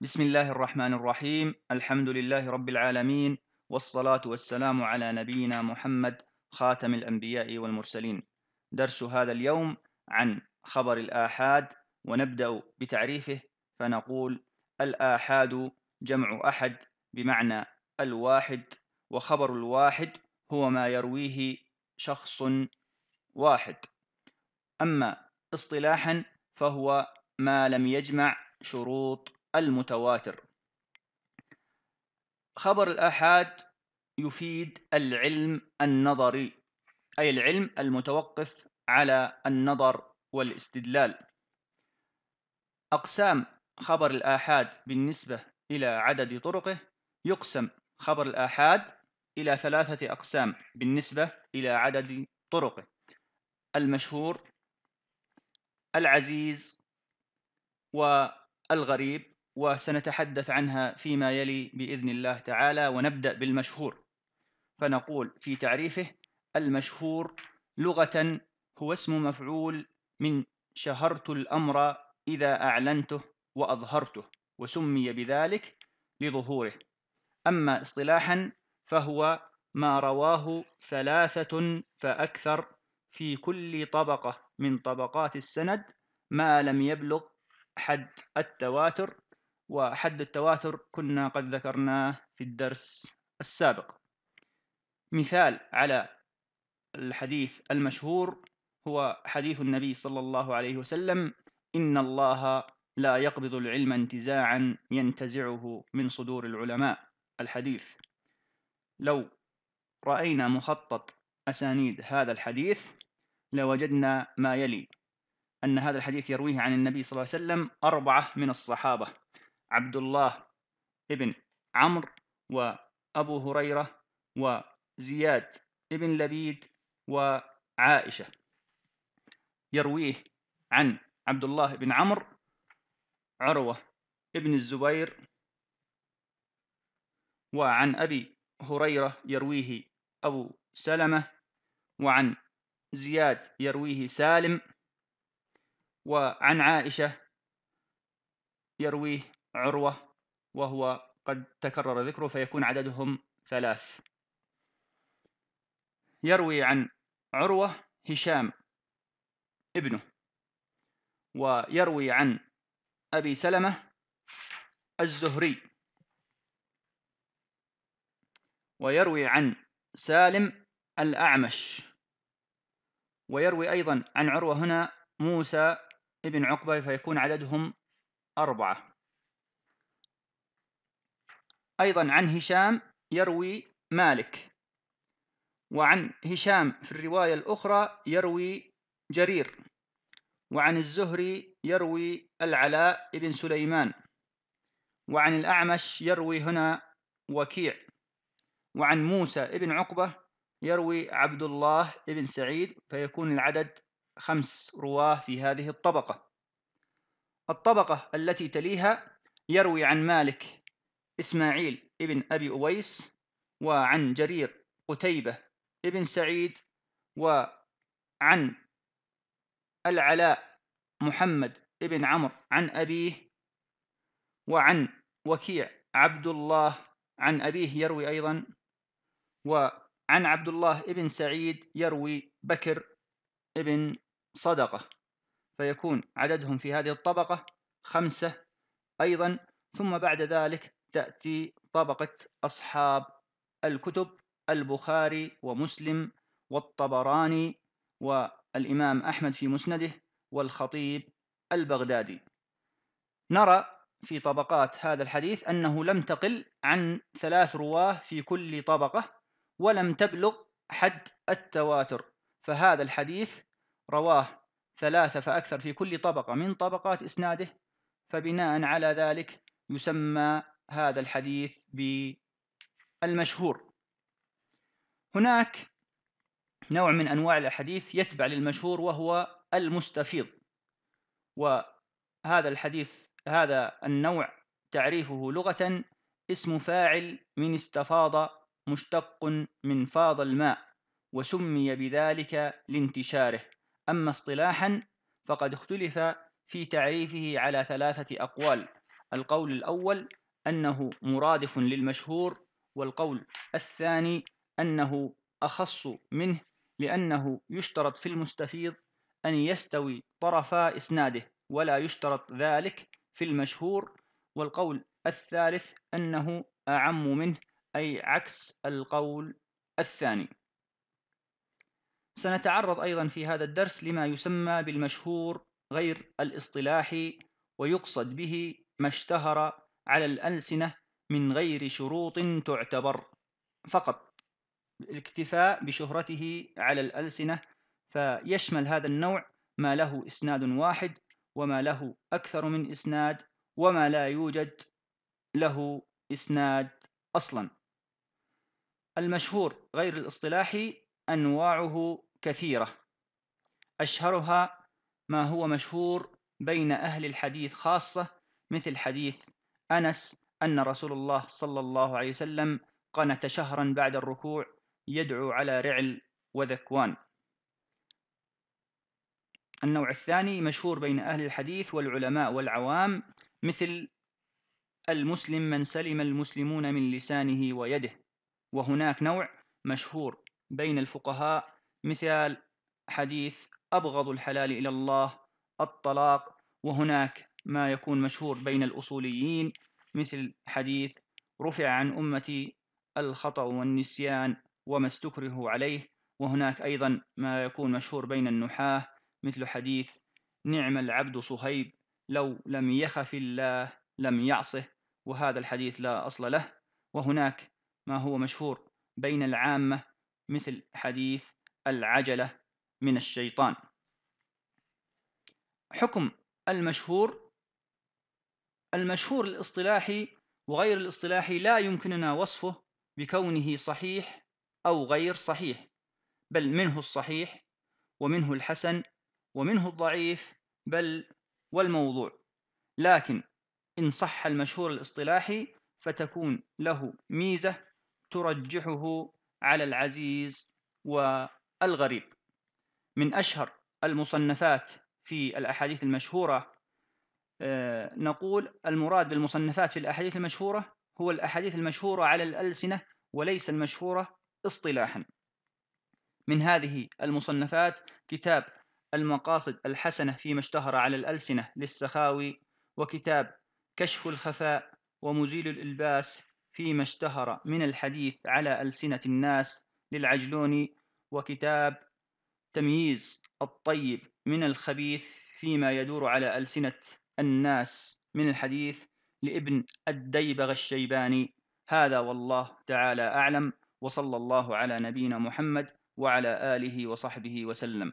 بسم الله الرحمن الرحيم الحمد لله رب العالمين والصلاة والسلام على نبينا محمد خاتم الأنبياء والمرسلين درس هذا اليوم عن خبر الآحاد ونبدأ بتعريفه فنقول الآحاد جمع أحد بمعنى الواحد وخبر الواحد هو ما يرويه شخص واحد أما اصطلاحا فهو ما لم يجمع شروط المتواتر خبر الآحاد يفيد العلم النظري أي العلم المتوقف على النظر والاستدلال أقسام خبر الآحاد بالنسبة إلى عدد طرقه يقسم خبر الآحاد إلى ثلاثة أقسام بالنسبة إلى عدد طرقه المشهور العزيز والغريب وسنتحدث عنها فيما يلي باذن الله تعالى ونبدا بالمشهور فنقول في تعريفه المشهور لغه هو اسم مفعول من شهرت الامر اذا اعلنته واظهرته وسمي بذلك لظهوره اما اصطلاحا فهو ما رواه ثلاثه فاكثر في كل طبقه من طبقات السند ما لم يبلغ حد التواتر وحد التواتر كنا قد ذكرناه في الدرس السابق مثال على الحديث المشهور هو حديث النبي صلى الله عليه وسلم إن الله لا يقبض العلم انتزاعا ينتزعه من صدور العلماء الحديث لو رأينا مخطط أسانيد هذا الحديث لوجدنا ما يلي أن هذا الحديث يرويه عن النبي صلى الله عليه وسلم أربعة من الصحابة عبد الله ابن عمرو وأبو هريرة وزياد ابن لبيد وعائشة يرويه عن عبد الله بن عمرو عروة ابن الزبير وعن أبي هريرة يرويه أبو سلمة وعن زياد يرويه سالم وعن عائشة يرويه عروة وهو قد تكرر ذكره فيكون عددهم ثلاث يروي عن عروة هشام ابنه ويروي عن أبي سلمة الزهري ويروي عن سالم الأعمش ويروي أيضا عن عروة هنا موسى ابن عقبة فيكون عددهم أربعة أيضا عن هشام يروي مالك وعن هشام في الرواية الأخرى يروي جرير وعن الزهري يروي العلاء بن سليمان وعن الأعمش يروي هنا وكيع وعن موسى بن عقبة يروي عبد الله بن سعيد فيكون العدد خمس رواه في هذه الطبقة الطبقة التي تليها يروي عن مالك إسماعيل ابن أبي أويس وعن جرير قتيبة ابن سعيد وعن العلاء محمد ابن عمرو عن أبيه وعن وكيع عبد الله عن أبيه يروي أيضا وعن عبد الله ابن سعيد يروي بكر ابن صدقة فيكون عددهم في هذه الطبقة خمسة أيضا ثم بعد ذلك تأتي طبقة أصحاب الكتب البخاري ومسلم والطبراني والإمام أحمد في مسنده والخطيب البغدادي نرى في طبقات هذا الحديث أنه لم تقل عن ثلاث رواه في كل طبقة ولم تبلغ حد التواتر فهذا الحديث رواه ثلاثة فأكثر في كل طبقة من طبقات إسناده فبناء على ذلك يسمى هذا الحديث بالمشهور هناك نوع من أنواع الأحاديث يتبع للمشهور وهو المستفيض وهذا الحديث هذا النوع تعريفه لغة اسم فاعل من استفاض مشتق من فاض الماء وسمي بذلك لانتشاره أما اصطلاحا فقد اختلف في تعريفه على ثلاثة أقوال القول الأول أنه مرادف للمشهور والقول الثاني أنه أخص منه لأنه يشترط في المستفيض أن يستوي طرفا إسناده ولا يشترط ذلك في المشهور والقول الثالث أنه أعم منه أي عكس القول الثاني سنتعرض أيضا في هذا الدرس لما يسمى بالمشهور غير الاصطلاحي ويقصد به ما اشتهر على الألسنة من غير شروط تعتبر فقط الاكتفاء بشهرته على الألسنة فيشمل هذا النوع ما له إسناد واحد وما له أكثر من إسناد وما لا يوجد له إسناد أصلا المشهور غير الاصطلاحي أنواعه كثيرة أشهرها ما هو مشهور بين أهل الحديث خاصة مثل حديث أنس أن رسول الله صلى الله عليه وسلم قنت شهرا بعد الركوع يدعو على رعل وذكوان النوع الثاني مشهور بين أهل الحديث والعلماء والعوام مثل المسلم من سلم المسلمون من لسانه ويده وهناك نوع مشهور بين الفقهاء مثال حديث أبغض الحلال إلى الله الطلاق وهناك ما يكون مشهور بين الأصوليين مثل حديث رفع عن أمتي الخطأ والنسيان وما استكره عليه وهناك أيضا ما يكون مشهور بين النحاة مثل حديث نعم العبد صهيب لو لم يخف الله لم يعصه وهذا الحديث لا أصل له وهناك ما هو مشهور بين العامة مثل حديث العجلة من الشيطان حكم المشهور المشهور الاصطلاحي وغير الاصطلاحي لا يمكننا وصفه بكونه صحيح أو غير صحيح بل منه الصحيح ومنه الحسن ومنه الضعيف بل والموضوع لكن إن صح المشهور الاصطلاحي فتكون له ميزة ترجحه على العزيز والغريب من أشهر المصنفات في الأحاديث المشهورة آه، نقول المراد بالمصنفات في الأحاديث المشهورة هو الأحاديث المشهورة على الألسنة وليس المشهورة اصطلاحا من هذه المصنفات كتاب المقاصد الحسنة فيما اشتهر على الألسنة للسخاوي وكتاب كشف الخفاء ومزيل الإلباس فيما اشتهر من الحديث على ألسنة الناس للعجلوني وكتاب تمييز الطيب من الخبيث فيما يدور على ألسنة الناس من الحديث لابن الديبغ الشيباني هذا والله تعالى أعلم وصلى الله على نبينا محمد وعلى آله وصحبه وسلم